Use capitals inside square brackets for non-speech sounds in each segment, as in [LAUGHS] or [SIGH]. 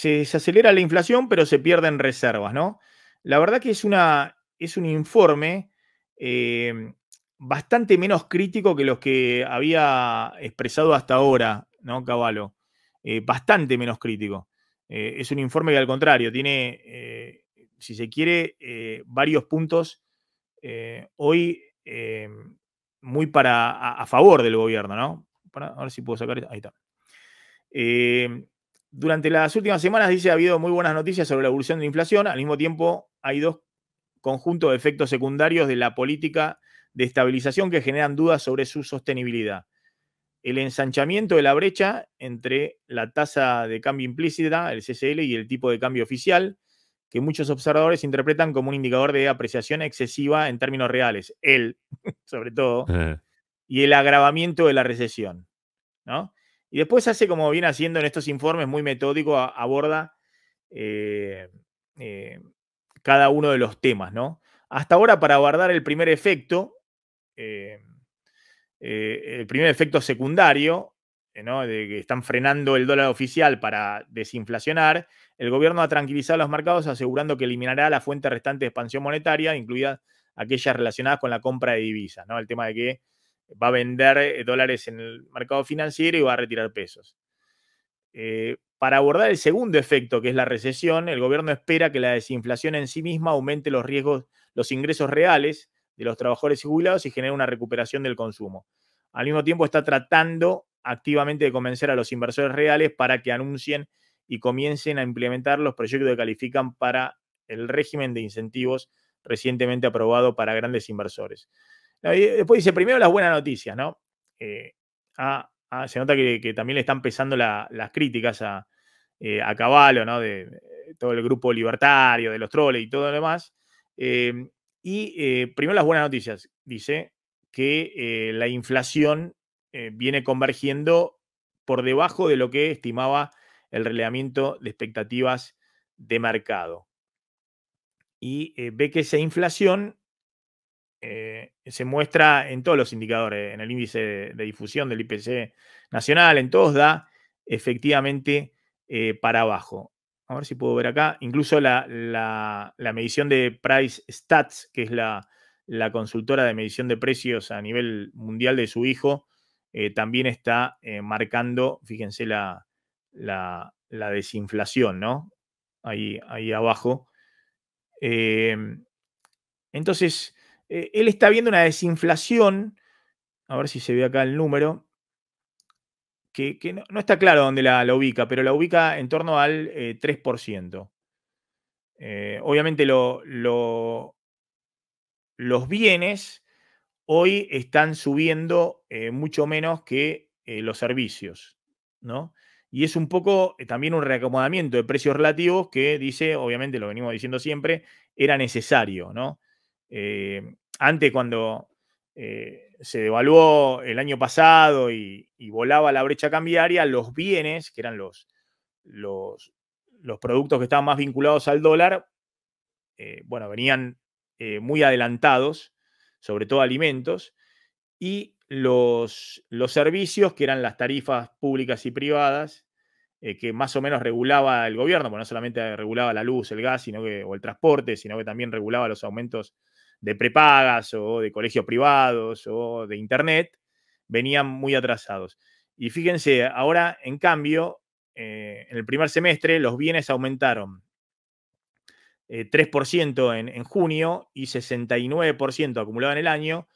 se, acelera la inflación, pero se pierden reservas, ¿no? La verdad que es, una, es un informe eh, bastante menos crítico que los que había expresado hasta ahora, ¿no, Caballo? Eh, bastante menos crítico. Eh, es un informe que al contrario tiene, si se quiere, varios puntos hoy muy para a, favor del gobierno, ¿no? a ver si puedo sacar. Ahí está. Eh, durante las últimas semanas, dice, ha habido muy buenas noticias sobre la evolución de la inflación. Al mismo tiempo, hay dos conjuntos de efectos secundarios de la política de estabilización que generan dudas sobre su sostenibilidad. El ensanchamiento de la brecha entre la tasa de cambio implícita, el CCL, y el tipo de cambio oficial, que muchos observadores interpretan como un indicador de apreciación excesiva en términos reales, El, [LAUGHS] sobre todo, eh. y el agravamiento de la recesión. ¿no? Y después hace, como viene haciendo en estos informes, muy metódico, aborda eh, eh, cada uno de los temas, ¿no? Hasta ahora, para abordar el primer efecto, eh, el primer efecto secundario, ¿no? de que están frenando el dólar oficial para desinflacionar, el gobierno ha tranquilizado los mercados asegurando que eliminará la fuente restante de expansión monetaria, incluidas aquellas relacionadas con la compra de divisas, ¿no? El tema de que va a vender eh, dólares en el mercado financiero y va a retirar pesos. Eh, para abordar el segundo efecto, que es la recesión, el gobierno espera que la desinflación en sí misma aumente los riesgos, los ingresos reales de los trabajadores y jubilados y genere una recuperación del consumo. Al mismo tiempo está tratando activamente de convencer a los inversores reales para que anuncien y comiencen a implementar los proyectos que califican para el régimen de incentivos recientemente aprobado para grandes inversores. Eh, después dice, primero las buenas noticias, ¿no? Eh, ah, ah, se nota que, también le están pesando las críticas a, eh, Caballo, ¿no? De, todo el grupo libertario, de los troles y todo lo demás. Eh, y primero las buenas noticias. Dice que la inflación viene convergiendo por debajo de lo que estimaba el relevamiento de expectativas de mercado. Y ve que esa inflación eh, se muestra en todos los indicadores, en el índice de, difusión del IPC nacional, en todos da efectivamente eh, para abajo. A ver si puedo ver acá. Incluso la, medición de Price Stats, que es la, consultora de medición de precios a nivel mundial de su hijo, eh, también está marcando, fíjense, la, desinflación, ¿no? Ahí, ahí abajo. entonces, eh, él está viendo una desinflación, a ver si se ve acá el número, que, no, está claro dónde la, ubica, pero la ubica en torno al 3%. Eh, eh, obviamente los bienes hoy están subiendo mucho menos que los servicios, ¿no? Y es un poco también un reacomodamiento de precios relativos que dice, obviamente lo venimos diciendo siempre, era necesario, ¿no? Eh, antes, cuando eh, se devaluó el año pasado y, volaba la brecha cambiaria, los bienes, que eran los, los, productos que estaban más vinculados al dólar, eh, bueno, venían muy adelantados, sobre todo alimentos, y los, los servicios, que eran las tarifas públicas y privadas, que más o menos regulaba el gobierno, porque no solamente regulaba la luz, el gas, sino que, o el transporte, sino que también regulaba los aumentos de prepagas o de colegios privados o de Internet, venían muy atrasados. Y fíjense, ahora, en cambio, eh, en el primer semestre los bienes aumentaron 3% eh, en, en, junio y 69% acumulado en el año,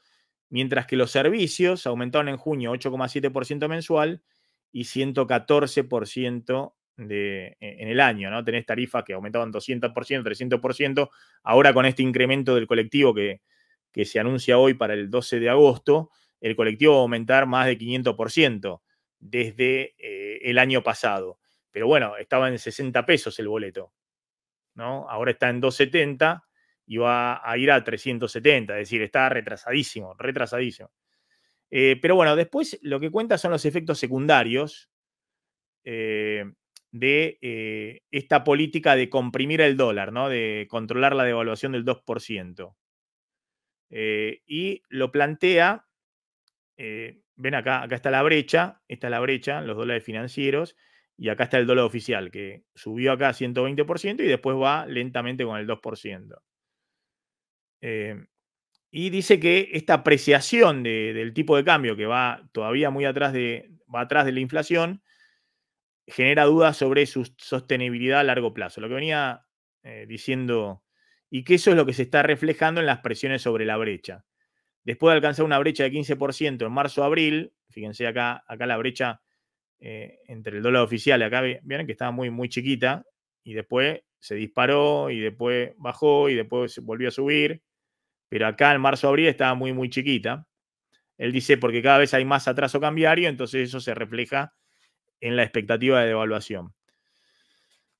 mientras que los servicios aumentaron en junio 8,7% mensual y 114% e, en el año, ¿no? Tenés tarifas que aumentaban 200%, 300%, ahora con este incremento del colectivo que, se anuncia hoy para el 12 de agosto, el colectivo va a aumentar más de 500% desde eh, el año pasado. Pero bueno, estaba en 60 pesos el boleto, ¿no? Ahora está en 270 y va a ir a 370, es decir, está retrasadísimo, retrasadísimo. Eh, pero bueno, después lo que cuenta son los efectos secundarios, eh, de eh, esta política de comprimir el dólar, ¿no? de controlar la devaluación del 2%. Eh, y lo plantea, eh, ven acá, acá está la brecha, esta es la brecha, los dólares financieros, y acá está el dólar oficial, que subió acá a 120% y después va lentamente con el 2%. y dice que esta apreciación del tipo de cambio, que va todavía muy atrás de, va atrás de la inflación, genera dudas sobre su sostenibilidad a largo plazo. Lo que venía eh, diciendo, y que eso es lo que se está reflejando en las presiones sobre la brecha. Después de alcanzar una brecha de 15% en marzo-abril, fíjense acá, acá la brecha eh, entre el dólar oficial, acá vieron que estaba muy, muy chiquita, y después se disparó, y después bajó, y después volvió a subir, pero acá en marzo-abril estaba muy, muy chiquita. Él dice, porque cada vez hay más atraso cambiario, entonces eso se refleja en la expectativa de devaluación.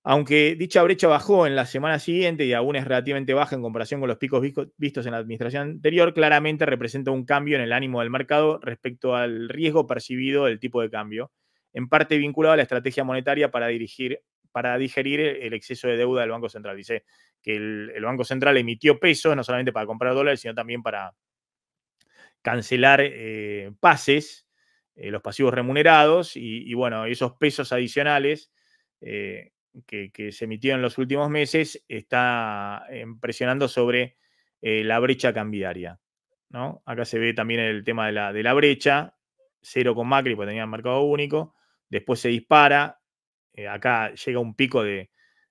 Aunque dicha brecha bajó en la semana siguiente y aún es relativamente baja en comparación con los picos vistos en la administración anterior, claramente representa un cambio en el ánimo del mercado respecto al riesgo percibido del tipo de cambio, en parte vinculado a la estrategia monetaria para, dirigir, para digerir el exceso de deuda del Banco Central. Dice que el, Banco Central emitió pesos no solamente para comprar dólares, sino también para cancelar eh, pases eh, los pasivos remunerados y, bueno, esos pesos adicionales eh, que, se emitieron en los últimos meses está eh, presionando sobre la brecha cambiaria. ¿no? Acá se ve también el tema de la, brecha, cero con Macri porque tenía el mercado único, después se dispara, acá llega un pico de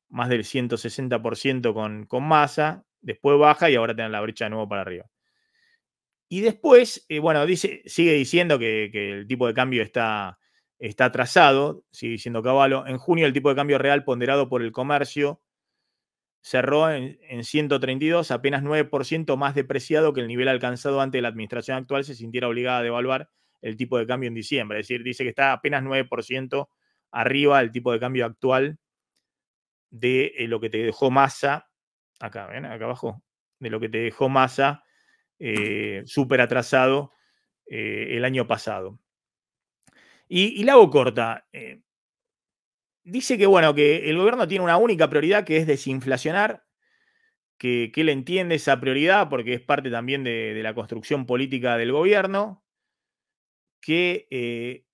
más del 160% con, con masa, después baja y ahora tienen la brecha de nuevo para arriba. Y después, eh, bueno, dice, sigue diciendo que, el tipo de cambio está, está atrasado, sigue diciendo Caballo. En junio el tipo de cambio real ponderado por el comercio cerró en, 132, apenas 9% más depreciado que el nivel alcanzado antes de la administración actual se sintiera obligada a devaluar el tipo de cambio en diciembre. Es decir, dice que está apenas 9% arriba del tipo de cambio actual de eh, lo que te dejó masa, acá, ven, acá abajo, de lo que te dejó masa eh, súper atrasado eh, el año pasado. Y, y la hago corta. Eh. dice que, bueno, que el gobierno tiene una única prioridad que es desinflacionar, que, él entiende esa prioridad porque es parte también de, la construcción política del gobierno, que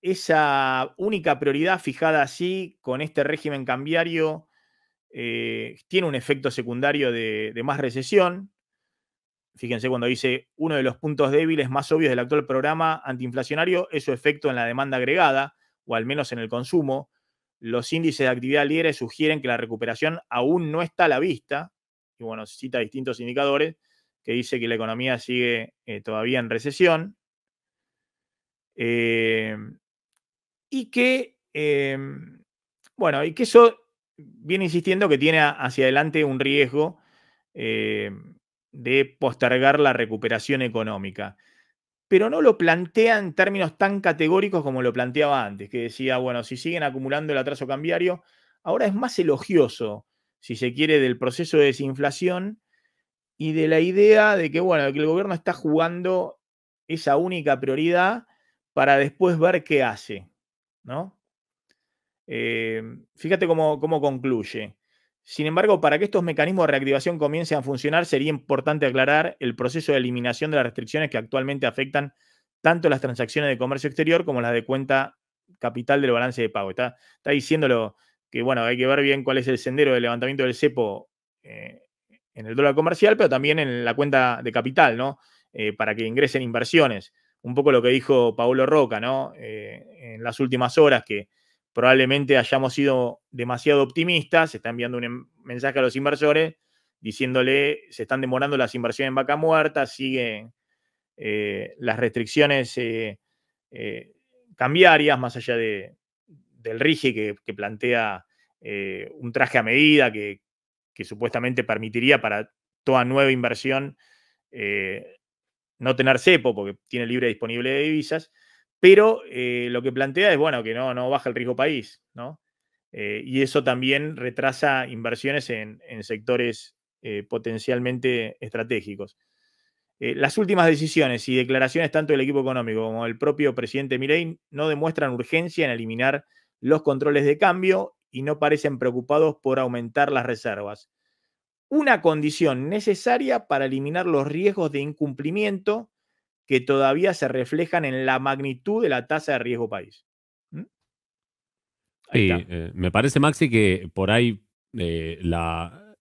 esa única prioridad fijada así, con este régimen cambiario, tiene un efecto secundario de más recesión, Fíjense cuando dice, uno de los puntos débiles más obvios del actual programa antiinflacionario es su efecto en la demanda agregada, o al menos en el consumo. Los índices de actividad libre sugieren que la recuperación aún no está a la vista, y bueno, cita distintos indicadores, que dice que la economía sigue eh, todavía en recesión, eh, y que, eh, bueno, y que eso viene insistiendo que tiene hacia adelante un riesgo de postergar la recuperación económica. Pero no lo plantea en términos tan categóricos como lo planteaba antes, que decía, bueno, si siguen acumulando el atraso cambiario, ahora es más elogioso, si se quiere, del proceso de desinflación y de la idea de que, bueno, que el gobierno está jugando esa única prioridad para después ver qué hace, ¿no? Em, fíjate cómo concluye. Sin embargo, para que estos mecanismos de reactivación comiencen a funcionar, sería importante aclarar el proceso de eliminación de las restricciones que actualmente afectan tanto las transacciones de comercio exterior como las de cuenta capital del balance de pago. Está, diciéndolo que, bueno, hay que ver bien cuál es el sendero del levantamiento del cepo eh, en el dólar comercial, pero también en la cuenta de capital, ¿no? Eh, para que ingresen inversiones. Un poco lo que dijo Paulo Roca, ¿no? Eh, en las últimas horas que probablemente hayamos sido demasiado optimistas, se está enviando un em-, mensaje a los inversores diciéndole se están demorando las inversiones en vaca muerta, siguen eh, las restricciones eh, eh, cambiarias, más allá del RIGI que, plantea un traje a medida que, que, supuestamente permitiría para toda nueva inversión no tener cepo, porque tiene libre disponible de divisas pero eh, lo que plantea es, bueno, que no, no baja el riesgo país, ¿no? Eh, y eso también retrasa inversiones en, sectores eh, potencialmente estratégicos. las últimas decisiones y declaraciones tanto del equipo económico como del propio presidente Milei no demuestran urgencia en eliminar los controles de cambio y no parecen preocupados por aumentar las reservas. Una condición necesaria para eliminar los riesgos de incumplimiento que todavía se reflejan en la magnitud de la tasa de riesgo país. ¿Mm? Eh, me parece, Maxi, que por ahí eh, la,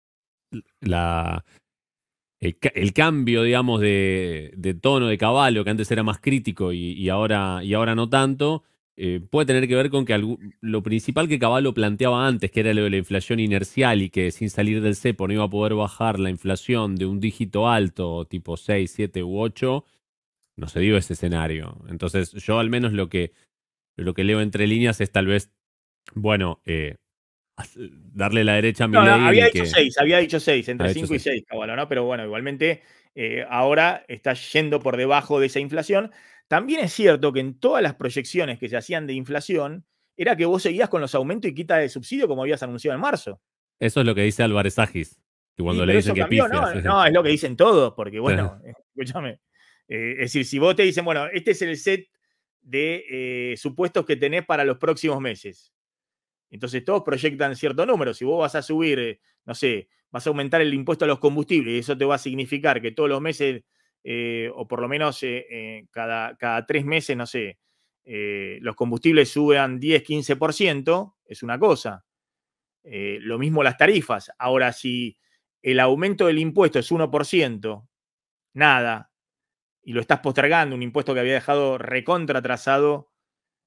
el, cambio, digamos, de, tono de caballo, que antes era más crítico y, ahora, y ahora no tanto, eh, puede tener que ver con que lo principal que Caballo planteaba antes, que era lo de la inflación inercial y que sin salir del CEPO no iba a poder bajar la inflación de un dígito alto, tipo 6, 7 u 8, no se dio ese escenario. Entonces, yo al menos lo que, lo que leo entre líneas es tal vez, bueno, eh, darle la derecha a mi no, había dicho seis, había dicho seis, entre cinco y seis ¿no? Pero bueno, igualmente eh, ahora está yendo por debajo de esa inflación. También es cierto que en todas las proyecciones que se hacían de inflación, era que vos seguías con los aumentos y quita de subsidio como habías anunciado en marzo. Eso es lo que dice Álvarez Agis, que cuando le dicen que no, [LAUGHS] no, es lo que dicen todos, porque bueno, escúchame, eh, es decir, si vos te dicen, bueno, este es el set de eh, supuestos que tenés para los próximos meses. Entonces todos proyectan cierto número. Si vos vas a subir, eh, no sé, vas a aumentar el impuesto a los combustibles y eso te va a significar que todos los meses, o por lo menos cada, cada, tres meses, no sé, los combustibles suban 10, 15%, es una cosa. lo mismo las tarifas. Ahora, si el aumento del impuesto es 1%, nada, y lo estás postergando, un impuesto que había dejado recontra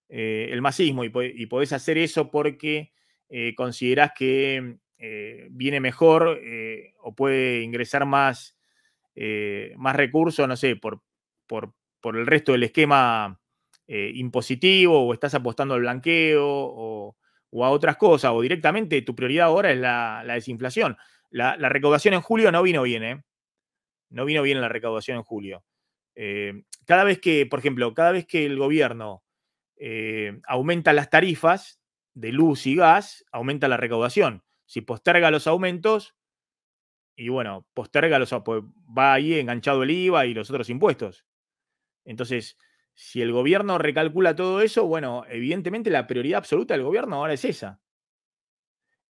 eh, el masismo, y, podés hacer eso porque eh, considerás que eh, viene mejor o puede ingresar más, más recursos, no sé, por, por, el resto del esquema impositivo, o estás apostando al blanqueo, o, a otras cosas, o directamente tu prioridad ahora es la, desinflación. La, la, recaudación en julio no vino bien, ¿eh? No vino bien la recaudación en julio. Eh, cada vez que, por ejemplo, cada vez que el gobierno eh, aumenta las tarifas de luz y gas, aumenta la recaudación. Si posterga los aumentos, y bueno, posterga los pues, va ahí enganchado el IVA y los otros impuestos. Entonces, si el gobierno recalcula todo eso, bueno, evidentemente la prioridad absoluta del gobierno ahora es esa.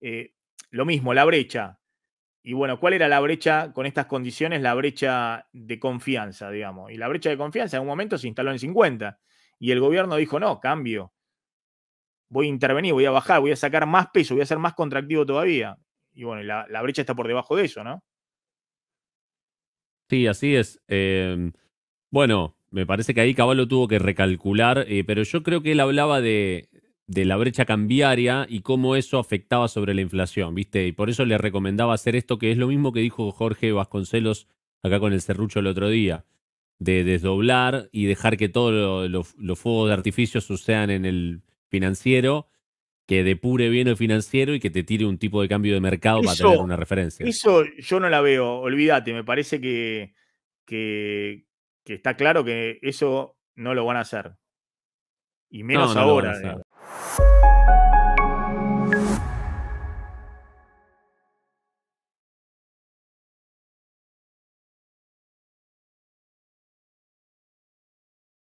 Eh, lo mismo, la brecha. Y bueno, ¿cuál era la brecha con estas condiciones? La brecha de confianza, digamos. Y la brecha de confianza en un momento se instaló en 50. Y el gobierno dijo, no, cambio. Voy a intervenir, voy a bajar, voy a sacar más peso, voy a ser más contractivo todavía. Y bueno, la, brecha está por debajo de eso, ¿no? Sí, así es. Em, bueno, me parece que ahí Caballo tuvo que recalcular, eh, pero yo creo que él hablaba de, de la brecha cambiaria y cómo eso afectaba sobre la inflación, ¿viste? Y por eso le recomendaba hacer esto, que es lo mismo que dijo Jorge Vasconcelos acá con el Cerrucho el otro día, de desdoblar y dejar que todos los fuegos de artificio sucedan en el financiero, que depure bien el financiero y que te tire un tipo de cambio de mercado para tener una referencia. Eso yo no la veo, olvídate, me parece que, que, está claro que eso no lo van a hacer. Y menos ahora. you